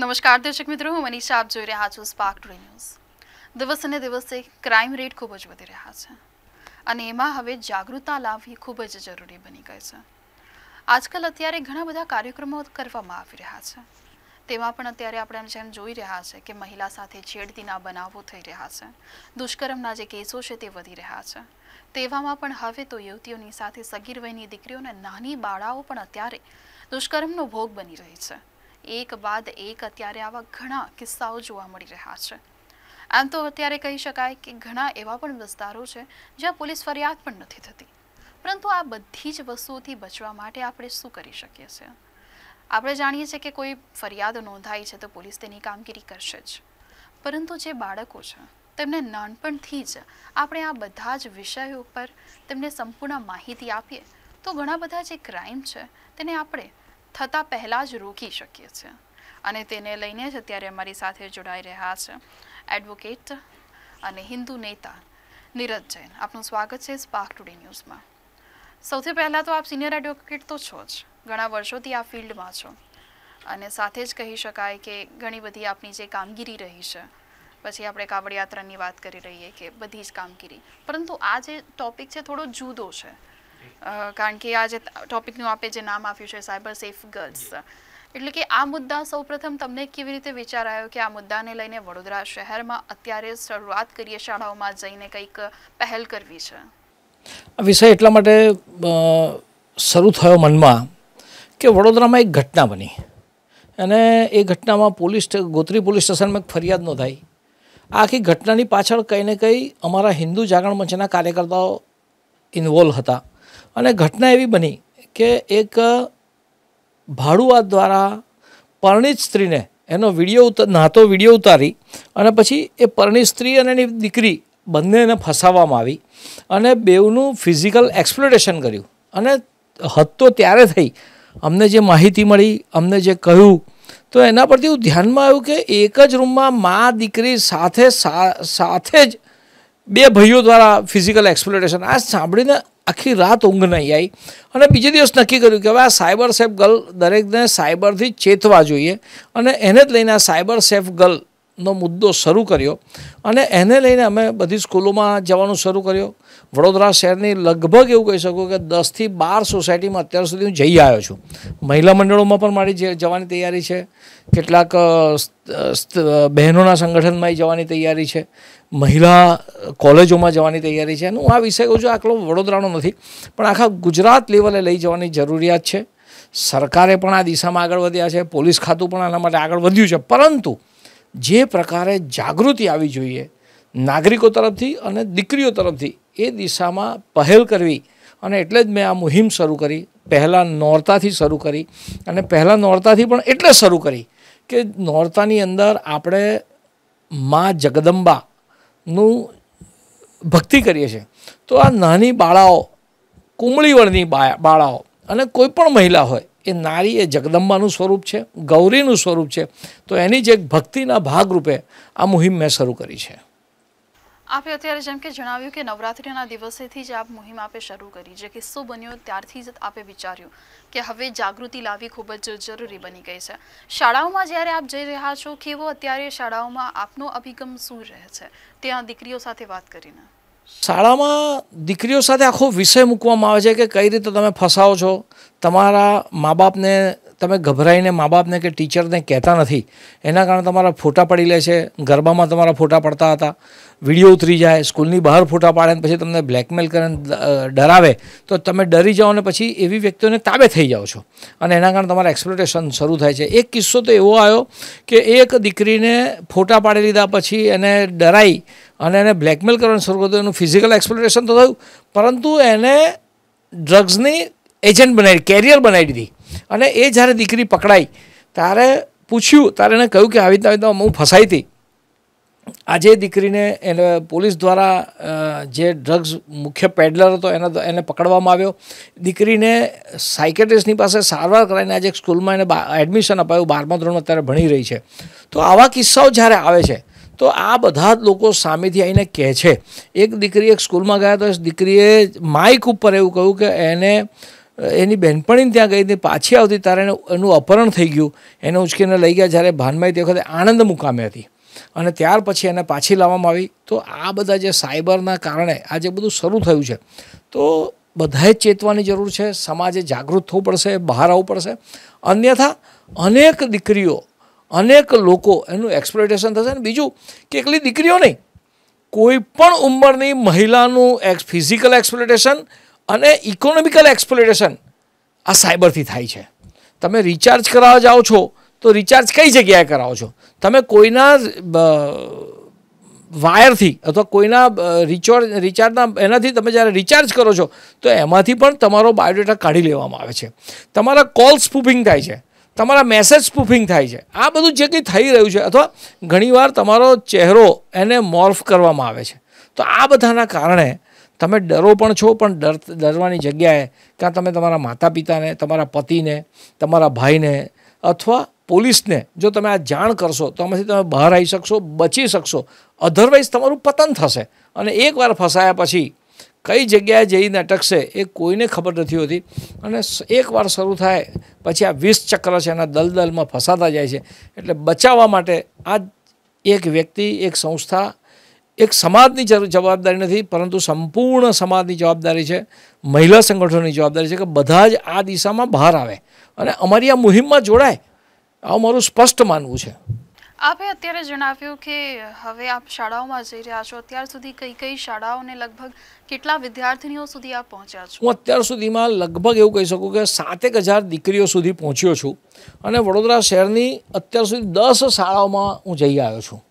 નમસ્કાર દર્શક મિત્રો હું મનીષા આપ જોઈ રહ્યા છું સ્પાર્ક ટુડે ન્યૂઝ દિવસે દિવસે ક્રાઇમ રેટ ખૂબ જ વધી રહ્યા છે અને એમાં હવે જાગૃતતા લાવવી ખૂબ જ જરૂરી બની ગઈ છે આજકાલ અત્યારે ઘણા બધા કાર્યક્રમો કરવામાં આવી રહ્યા છે તેમાં પણ અત્યારે આપણે જેમ જોઈ રહ્યા છે કે મહિલા સાથે છેડતીના બનાવો થઈ રહ્યા છે દુષ્કર્મના જે કેસો છે તે વધી રહ્યા છે તેવામાં પણ હવે તો યુવતીઓની સાથે સગીર વયની દીકરીઓને નાની બાળાઓ પણ અત્યારે દુષ્કર્મનો ભોગ બની રહી છે એક બાદ એક અત્યારે આવા ઘણા કિસ્સાઓ જોવા મળી રહ્યા છે આમ તો અત્યારે કહી શકાય કે ઘણા એવા પણ વિસ્તારો છે જ્યાં પોલીસ ફરિયાદ પણ નથી થતી પરંતુ આ બધી જ વસ્તુઓથી બચવા માટે આપણે શું કરી શકીએ છીએ આપણે જાણીએ છીએ કે કોઈ ફરિયાદ નોંધાઈ છે તો પોલીસ તેની કામગીરી કરશે જ પરંતુ જે બાળકો છે તેમને નાનપણથી જ આપણે આ બધા જ વિષયો ઉપર તેમને સંપૂર્ણ માહિતી આપીએ તો ઘણા બધા જે ક્રાઇમ છે તેને આપણે થતાં પહેલાં જ રોકી શકીએ છીએ અને તેને લઈને જ અત્યારે અમારી સાથે જોડાઈ રહ્યા છે એડવોકેટ અને હિન્દુ નેતા નીરજ જૈન આપનું સ્વાગત છે સ્પાર્ક ટુડે ન્યૂઝમાં સૌથી પહેલાં તો આપ સિનિયર એડવોકેટ તો છો જ ઘણા વર્ષોથી આ ફિલ્ડમાં છો અને સાથે જ કહી શકાય કે ઘણી બધી આપની જે કામગીરી રહી છે પછી આપણે કાવડ યાત્રાની વાત કરી રહીએ કે બધી જ કામગીરી પરંતુ આ જે ટોપિક છે થોડો જુદો છે કારણ કે આ જે ટોપિકનું આપે જે નામ આપ્યું છે સાયબર સેફ ગર્લ્સ એટલે કે આ મુદ્દા સૌપ્રથમ તમને કેવી રીતે વિચાર આવ્યો કે આ મુદ્દાને લઈને વડોદરા શહેરમાં અત્યારે શરૂઆત કરીએ શાળાઓમાં જઈને કંઈક પહેલ કરવી છે વિષય એટલા માટે શરૂ થયો મનમાં કે વડોદરામાં એક ઘટના બની અને એ ઘટનામાં પોલીસ ગોત્રી પોલીસ સ્ટેશનમાં એક ફરિયાદ નોંધાઈ આખી ઘટનાની પાછળ કંઈ ને કંઈ અમારા હિન્દુ જાગરણ મંચના કાર્યકર્તાઓ ઇન્વોલ્વ હતા અને ઘટના એવી બની કે એક ભાડુઆત દ્વારા પરણિત સ્ત્રીને એનો વિડીયો નાતો વિડીયો ઉતારી અને પછી એ પરણિત સ્ત્રી અને એની દીકરી બંનેને ફસાવવામાં આવી અને બેઉનું ફિઝિકલ એક્સપ્લોટેશન કર્યું અને હદ તો ત્યારે થઈ અમને જે માહિતી મળી અમને જે કહ્યું તો એના પરથી હું ધ્યાનમાં આવ્યું કે એક જ રૂમમાં મા દીકરી સાથે સાથે જ બે ભાઈઓ દ્વારા ફિઝિકલ એક્સપ્લોરેશન આ સાંભળીને આખી રાત ઊંઘ નહીં આવી અને બીજે દિવસ નક્કી કર્યું કે હવે આ સાયબર સેફ ગર્લ દરેકને સાયબરથી ચેતવા જોઈએ અને એને જ લઈને આ સાયબર સેફ ગર્લ નો મુદ્દો શરૂ કર્યો અને એને લઈને અમે બધી સ્કૂલોમાં જવાનું શરૂ કર્યો વડોદરા શહેરની લગભગ એવું કહી શકું કે દસથી બાર સોસાયટીમાં અત્યાર સુધી હું જઈ આવ્યો છું મહિલા મંડળોમાં પણ મારી જવાની તૈયારી છે કેટલાક બહેનોના સંગઠનમાં જવાની તૈયારી છે મહિલા કોલેજોમાં જવાની તૈયારી છે અને હું આ વિષય કહું છું આટલો વડોદરાનો નથી પણ આખા ગુજરાત લેવલે લઈ જવાની જરૂરિયાત છે સરકારે પણ આ દિશામાં આગળ વધ્યા છે પોલીસ ખાતું પણ આના માટે આગળ વધ્યું છે પરંતુ જે પ્રકારે જાગૃતિ આવી જોઈએ નાગરિકો તરફથી અને દીકરીઓ તરફથી એ દિશામાં પહેલ કરવી અને એટલે જ મેં આ મુહિમ શરૂ કરી પહેલાં નોરતાથી શરૂ કરી અને પહેલાં નોરતાથી પણ એટલે શરૂ કરી કે નોરતાની અંદર આપણે મા જગદંબાનું ભક્તિ કરીએ છીએ તો આ નાની બાળાઓ કુમળી વળની બાળાઓ અને કોઈ પણ મહિલા હોય એ નારી એ જગદંબાનું સ્વરૂપ છે ગૌરીનું સ્વરૂપ છે તો એની જ એક ભક્તિના ભાગરૂપે આ મુહિમ મેં શરૂ કરી છે આપે અત્યારે જેમ કે જણાવ્યું કે નવરાત્રિના દિવસેથી જ આપ મુહિમ આપે શરૂ કરી જે કિસ્સો બન્યો ત્યારથી જ આપે વિચાર્યું કે હવે જાગૃતિ લાવવી ખૂબ જ જરૂરી બની ગઈ છે શાળાઓમાં જ્યારે આપ જઈ રહ્યા છો કેવો અત્યારે શાળાઓમાં આપનો અભિગમ શું રહે છે ત્યાં દીકરીઓ સાથે વાત કરીને શાળામાં દીકરીઓ સાથે આખો વિષય મૂકવામાં આવે છે કે કઈ રીતે તમે ફસાઓ છો તમારા મા બાપને તમે ગભરાઈને મા બાપને કે ટીચરને કહેતા નથી એના કારણે તમારા ફોટા પડી લે છે ગરબામાં તમારા ફોટા પડતા હતા વિડીયો ઉતરી જાય સ્કૂલની બહાર ફોટા પાડે ને પછી તમને બ્લેકમેલ કરે ડરાવે તો તમે ડરી જાઓ ને પછી એવી વ્યક્તિઓને તાબે થઈ જાઓ છો અને એના કારણે તમારા એક્સપ્લોટેશન શરૂ થાય છે એક કિસ્સો તો એવો આવ્યો કે એક દીકરીને ફોટા પાડી લીધા પછી એને ડરાઈ અને એને બ્લેકમેલ કરવાનું શરૂ કર્યું એનું ફિઝિકલ એક્સપ્લોરેશન તો થયું પરંતુ એને ડ્રગ્સની એજન્ટ બનાવી કેરિયર બનાવી દીધી અને એ જ્યારે દીકરી પકડાઈ ત્યારે પૂછ્યું ત્યારે એને કહ્યું કે આવી રીતના આવી રીતના હું ફસાઈ હતી આજે દીકરીને એને પોલીસ દ્વારા જે ડ્રગ્સ મુખ્ય પેડલર હતો એના એને પકડવામાં આવ્યો દીકરીને સાયકેટ્રિસ્ટની પાસે સારવાર કરાવીને આજે એક સ્કૂલમાં એને એડમિશન અપાયું બારમા ધોરણમાં અત્યારે ભણી રહી છે તો આવા કિસ્સાઓ જ્યારે આવે છે તો આ બધા જ લોકો સામેથી આવીને કહે છે એક દીકરી એક સ્કૂલમાં ગયા તો દીકરીએ માઇક ઉપર એવું કહ્યું કે એને એની બહેનપણી ત્યાં ગઈ હતી પાછી આવતી ત્યારે એને એનું અપહરણ થઈ ગયું એને ઉચકીને લઈ ગયા જ્યારે ભાનમાઈ તે વખતે આનંદ મુકામે હતી અને ત્યાર પછી એને પાછી લાવવામાં આવી તો આ બધા જે સાયબરના કારણે આ જે બધું શરૂ થયું છે તો બધાએ ચેતવાની જરૂર છે સમાજે જાગૃત થવું પડશે બહાર આવવું પડશે અન્યથા અનેક દીકરીઓ અનેક લોકો એનું એક્સપ્લોઇટેશન થશે ને બીજું કે એકલી દીકરીઓ નહીં કોઈ પણ ઉંમરની મહિલાનું એક્સ ફિઝિકલ એક્સપ્લોઇટેશન અને ઇકોનોમિકલ એક્સપ્લોઇટેશન આ સાયબરથી થાય છે તમે રિચાર્જ કરાવવા જાઓ છો તો રિચાર્જ કઈ જગ્યાએ કરાવો છો તમે કોઈના વાયરથી અથવા કોઈના રિચાર્જ રિચાર્જના એનાથી તમે જ્યારે રિચાર્જ કરો છો તો એમાંથી પણ તમારો બાયોડેટા કાઢી લેવામાં આવે છે તમારા કોલ સ્પૂપિંગ થાય છે તમારા મેસેજ સ્પૂફિંગ થાય છે આ બધું જે કંઈ થઈ રહ્યું છે અથવા ઘણીવાર તમારો ચહેરો એને મોર્ફ કરવામાં આવે છે તો આ બધાના કારણે તમે ડરો પણ છો પણ ડર ડરવાની જગ્યાએ કાં તમે તમારા માતા પિતાને તમારા પતિને તમારા ભાઈને અથવા પોલીસને જો તમે આ જાણ કરશો તો આમાંથી તમે બહાર આવી શકશો બચી શકશો અધરવાઇઝ તમારું પતન થશે અને એકવાર ફસાયા પછી કઈ જગ્યાએ જઈને અટકશે એ કોઈને ખબર નથી હોતી અને એકવાર શરૂ થાય પછી આ વીસ ચક્ર છે એના દલદલમાં ફસાતા જાય છે એટલે બચાવવા માટે આ એક વ્યક્તિ એક સંસ્થા એક સમાજની જવાબદારી નથી પરંતુ સંપૂર્ણ સમાજની જવાબદારી છે મહિલા સંગઠનોની જવાબદારી છે કે બધા જ આ દિશામાં બહાર આવે અને અમારી આ મુહિમમાં જોડાય આવું મારું સ્પષ્ટ માનવું છે આપે અત્યારે જણાવ્યું કે હવે આપ શાળાઓમાં જઈ રહ્યા છો અત્યાર સુધી કઈ કઈ શાળાઓને લગભગ કેટલા વિદ્યાર્થીનીઓ સુધી આપ પહોંચ્યા છો હું અત્યાર સુધીમાં લગભગ એવું કહી શકું કે સાતેક હજાર દીકરીઓ સુધી પહોંચ્યો છું અને વડોદરા શહેરની અત્યાર સુધી દસ શાળાઓમાં હું જઈ આવ્યો છું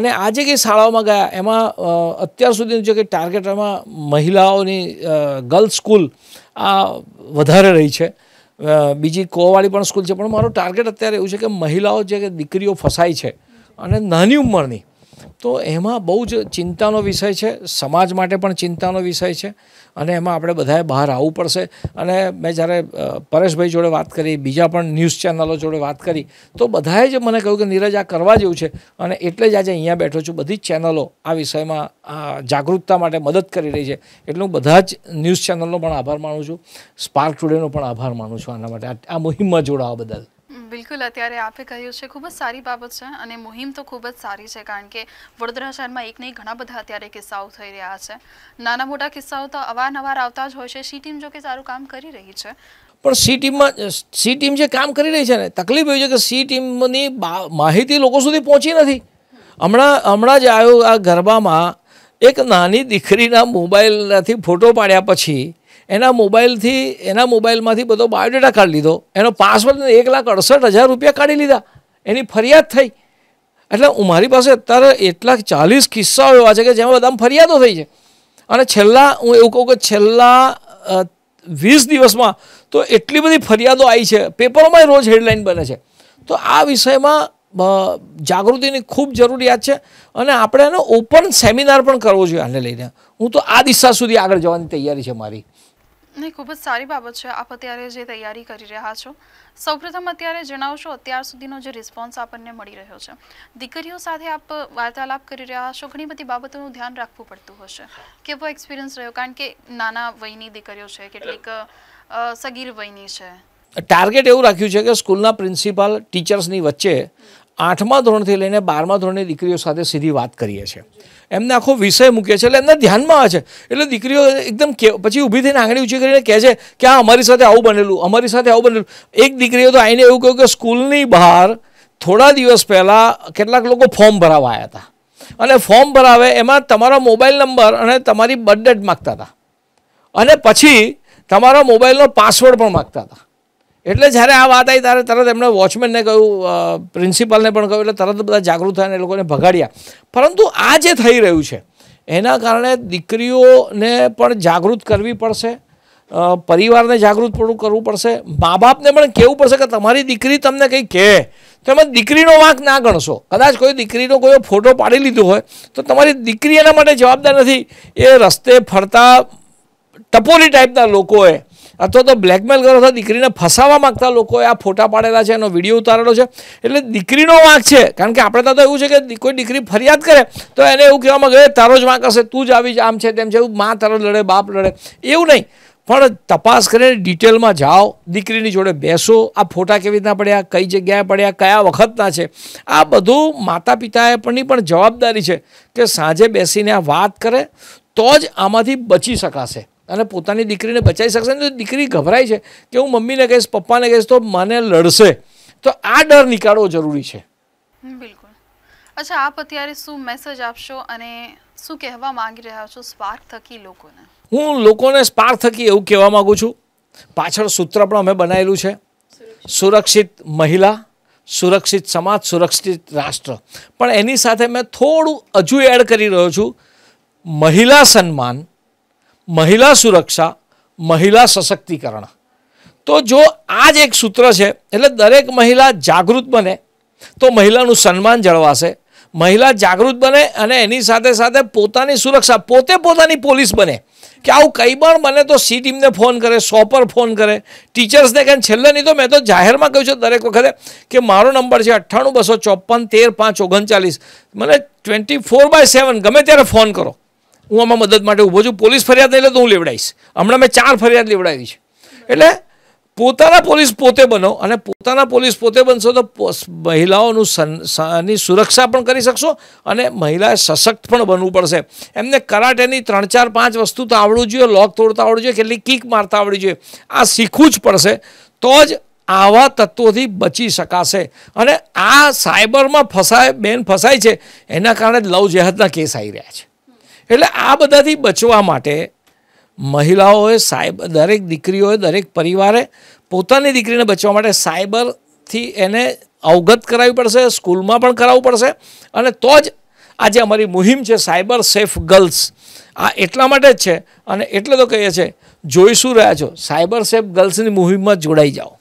અને આજે જે શાળાઓમાં ગયા એમાં અત્યાર સુધીનું જે કંઈ ટાર્ગેટ મહિલાઓની ગર્લ્સ સ્કૂલ આ વધારે રહી છે બીજી કોવાળી પણ સ્કૂલ છે પણ મારો ટાર્ગેટ અત્યારે એવું છે કે મહિલાઓ જે દીકરીઓ ફસાય છે અને નાની ઉંમરની તો એમાં બહુ જ ચિંતાનો વિષય છે સમાજ માટે પણ ચિંતાનો વિષય છે અને એમાં આપણે બધાએ બહાર આવવું પડશે અને મેં જ્યારે પરેશભાઈ જોડે વાત કરી બીજા પણ ન્યૂઝ ચેનલો જોડે વાત કરી તો બધાએ જ મને કહ્યું કે નીરજ આ કરવા જેવું છે અને એટલે જ આજે અહીંયા બેઠો છું બધી જ ચેનલો આ વિષયમાં જાગૃતતા માટે મદદ કરી રહી છે એટલે હું બધા જ ન્યૂઝ ચેનલનો પણ આભાર માનું છું સ્પાર્ક ટુડેનો પણ આભાર માનું છું આના માટે આ મુહિમમાં જોડાવા બદલ બિલકુલ અત્યારે આપે કહ્યું છે ખૂબ જ સારી બાબત છે અને મુહિમ તો ખૂબ જ સારી છે કારણ કે વડોદરા શહેરમાં એક નહીં ઘણા બધા અત્યારે કિસ્સાઓ થઈ રહ્યા છે નાના મોટા કિસ્સાઓ તો અવારનવાર આવતા જ હોય છે સી ટીમ જો કે સારું કામ કરી રહી છે પણ સી ટીમમાં સી ટીમ જે કામ કરી રહી છે ને તકલીફ એવી છે કે સી ટીમની માહિતી લોકો સુધી પહોંચી નથી હમણાં હમણાં જ આવ્યું આ ગરબામાં એક નાની દીકરીના મોબાઈલથી ફોટો પાડ્યા પછી એના મોબાઈલથી એના મોબાઈલમાંથી બધો બાયોડેટા કાઢી લીધો એનો પાસવર્ડ એક લાખ અડસઠ હજાર રૂપિયા કાઢી લીધા એની ફરિયાદ થઈ એટલે મારી પાસે અત્યારે એટલા ચાલીસ કિસ્સાઓ એવા છે કે જેમાં બધા ફરિયાદો થઈ છે અને છેલ્લા હું એવું કહું કે છેલ્લા વીસ દિવસમાં તો એટલી બધી ફરિયાદો આવી છે પેપરોમાં રોજ હેડલાઇન બને છે તો આ વિષયમાં જાગૃતિની ખૂબ જરૂરિયાત છે અને આપણે એનો ઓપન સેમિનાર પણ કરવો જોઈએ આને લઈને હું તો આ દિશા સુધી આગળ જવાની તૈયારી છે મારી નહીં ખૂબ જ સારી બાબત છે આપ અત્યારે જે તૈયારી કરી રહ્યા છો સૌપ્રથમ અત્યારે જણાવશો અત્યાર સુધીનો જે રિસ્પોન્સ આપણને મળી રહ્યો છે દીકરીઓ સાથે આપ વાર્તાલાપ કરી રહ્યા છો ઘણી બધી બાબતોનું ધ્યાન રાખવું પડતું હશે કેવો એક્સપિરિયન્સ રહ્યો કારણ કે નાના વયની દીકરીઓ છે કેટલીક સગીર વયની છે ટાર્ગેટ એવું રાખ્યું છે કે સ્કૂલના પ્રિન્સિપાલ ટીચર્સની વચ્ચે આઠમા ધોરણથી લઈને બારમા ધોરણની દીકરીઓ સાથે સીધી વાત કરીએ છીએ એમને આખો વિષય મૂકે છે એટલે એમના ધ્યાનમાં આવે છે એટલે દીકરીઓ એકદમ કે પછી ઊભી થઈને આંગળી ઊંચી કરીને કહે છે કે આ અમારી સાથે આવું બનેલું અમારી સાથે આવું બનેલું એક દીકરીઓ તો આવીને એવું કહ્યું કે સ્કૂલની બહાર થોડા દિવસ પહેલાં કેટલાક લોકો ફોર્મ ભરાવા આવ્યા હતા અને ફોર્મ ભરાવે એમાં તમારો મોબાઈલ નંબર અને તમારી બર્થ ડેટ માગતા હતા અને પછી તમારા મોબાઈલનો પાસવર્ડ પણ માગતા હતા એટલે જ્યારે આ વાત આવી ત્યારે તરત એમણે વોચમેનને કહ્યું પ્રિન્સિપાલને પણ કહ્યું એટલે તરત બધા જાગૃત થયા અને એ લોકોને ભગાડ્યા પરંતુ આ જે થઈ રહ્યું છે એના કારણે દીકરીઓને પણ જાગૃત કરવી પડશે પરિવારને જાગૃત પણ કરવું પડશે મા બાપને પણ કહેવું પડશે કે તમારી દીકરી તમને કંઈ કહે તો એમાં દીકરીનો વાંક ના ગણશો કદાચ કોઈ દીકરીનો કોઈ ફોટો પાડી લીધો હોય તો તમારી દીકરી એના માટે જવાબદાર નથી એ રસ્તે ફરતા ટપોરી ટાઈપના લોકોએ અથવા તો બ્લેકમેલ કરો અથવા દીકરીને ફસાવવા માગતા લોકોએ આ ફોટા પાડેલા છે એનો વિડીયો ઉતારેલો છે એટલે દીકરીનો વાંક છે કારણ કે આપણે ત્યાં તો એવું છે કે કોઈ દીકરી ફરિયાદ કરે તો એને એવું કહેવામાં ગયે તારો જ વાંક હશે તું જ આવી જ આમ છે તેમ છે એવું માં તારો લડે બાપ લડે એવું નહીં પણ તપાસ કરીને ડિટેલમાં જાઓ દીકરીની જોડે બેસો આ ફોટા કેવી રીતના પડ્યા કઈ જગ્યાએ પડ્યા કયા વખતના છે આ બધું માતા પિતાએ પણની પણ જવાબદારી છે કે સાંજે બેસીને આ વાત કરે તો જ આમાંથી બચી શકાશે અને પોતાની દીકરીને બચાવી શકશે ને તો દીકરી ગભરાય છે કે હું મમ્મીને કહીશ પપ્પાને કહીશ તો મને લડશે તો આ ડર નીકાળવો જરૂરી છે બિલકુલ અચ્છા આપ અત્યારે શું મેસેજ આપશો અને શું કહેવા માંગી રહ્યા છો સ્પાર્ક થકી લોકોને હું લોકોને સ્પાર્ક થકી એવું કહેવા માગું છું પાછળ સૂત્ર પણ અમે બનાવેલું છે સુરક્ષિત મહિલા સુરક્ષિત સમાજ સુરક્ષિત રાષ્ટ્ર પણ એની સાથે મેં થોડું હજુ એડ કરી રહ્યો છું મહિલા સન્માન મહિલા સુરક્ષા મહિલા સશક્તિકરણ તો જો આ જ એક સૂત્ર છે એટલે દરેક મહિલા જાગૃત બને તો મહિલાનું સન્માન જળવાશે મહિલા જાગૃત બને અને એની સાથે સાથે પોતાની સુરક્ષા પોતે પોતાની પોલીસ બને કે આવું કંઈ પણ બને તો સી ટીમને ફોન કરે સો પર ફોન કરે ટીચર્સને કંઈ છેલ્લે નહીં તો મેં તો જાહેરમાં કહ્યું છે દરેક વખતે કે મારો નંબર છે અઠ્ઠાણું બસો ચોપન તેર પાંચ ઓગણચાલીસ મને ટ્વેન્ટી ફોર બાય સેવન ગમે ત્યારે ફોન કરો હું આમાં મદદ માટે ઊભો છું પોલીસ ફરિયાદ નહીં લે તો હું લેવડાવીશ હમણાં મેં ચાર ફરિયાદ લેવડાવી છે એટલે પોતાના પોલીસ પોતે બનો અને પોતાના પોલીસ પોતે બનશો તો મહિલાઓનું ની સુરક્ષા પણ કરી શકશો અને મહિલાએ સશક્ત પણ બનવું પડશે એમને કરાટેની ત્રણ ચાર પાંચ વસ્તુ તો આવડવું જોઈએ લોક તોડતા આવડવું જોઈએ કેટલી કિક મારતા આવડવી જોઈએ આ શીખવું જ પડશે તો જ આવા તત્વોથી બચી શકાશે અને આ સાયબરમાં ફસાય બેન ફસાય છે એના કારણે લવ જેહાદના કેસ આવી રહ્યા છે એટલે આ બધાથી બચવા માટે મહિલાઓએ સાયબર દરેક દીકરીઓએ દરેક પરિવારે પોતાની દીકરીને બચવા માટે સાયબરથી એને અવગત કરાવવી પડશે સ્કૂલમાં પણ કરાવવું પડશે અને તો જ આજે અમારી મુહિમ છે સાયબર સેફ ગર્લ્સ આ એટલા માટે જ છે અને એટલે તો કહીએ છીએ જોઈશું રહ્યા છો સાયબર સેફ ગર્લ્સની મુહિમમાં જોડાઈ જાઓ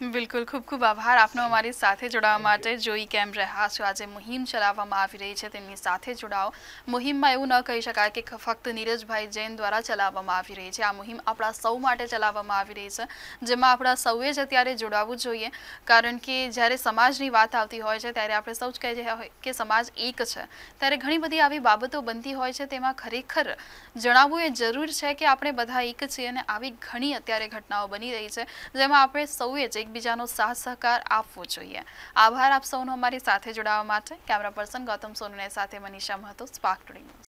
બિલકુલ ખૂબ ખૂબ આભાર આપનો અમારી સાથે જોડાવા માટે જોઈ કેમ રહ્યા છો આજે મુહિમ ચલાવવામાં આવી રહી છે તેમની સાથે જોડાઓ મુહિમમાં એવું ન કહી શકાય કે ફક્ત નીરજભાઈ જૈન દ્વારા ચલાવવામાં આવી રહી છે આ મુહિમ આપણા સૌ માટે ચલાવવામાં આવી રહી છે જેમાં આપણા સૌએ જ અત્યારે જોડાવવું જોઈએ કારણ કે જ્યારે સમાજની વાત આવતી હોય છે ત્યારે આપણે સૌ જ કહી રહ્યા હોય કે સમાજ એક છે ત્યારે ઘણી બધી આવી બાબતો બનતી હોય છે તેમાં ખરેખર જણાવવું એ જરૂર છે કે આપણે બધા એક છીએ અને આવી ઘણી અત્યારે ઘટનાઓ બની રહી છે જેમાં આપણે સૌએ જ એકબીજાનો સાથ સહકાર આપવો જોઈએ આભાર આપ સૌનો અમારી સાથે જોડાવા માટે કેમેરા પર્સન ગૌતમ સોનુને સાથે Manisha Mahato spark today news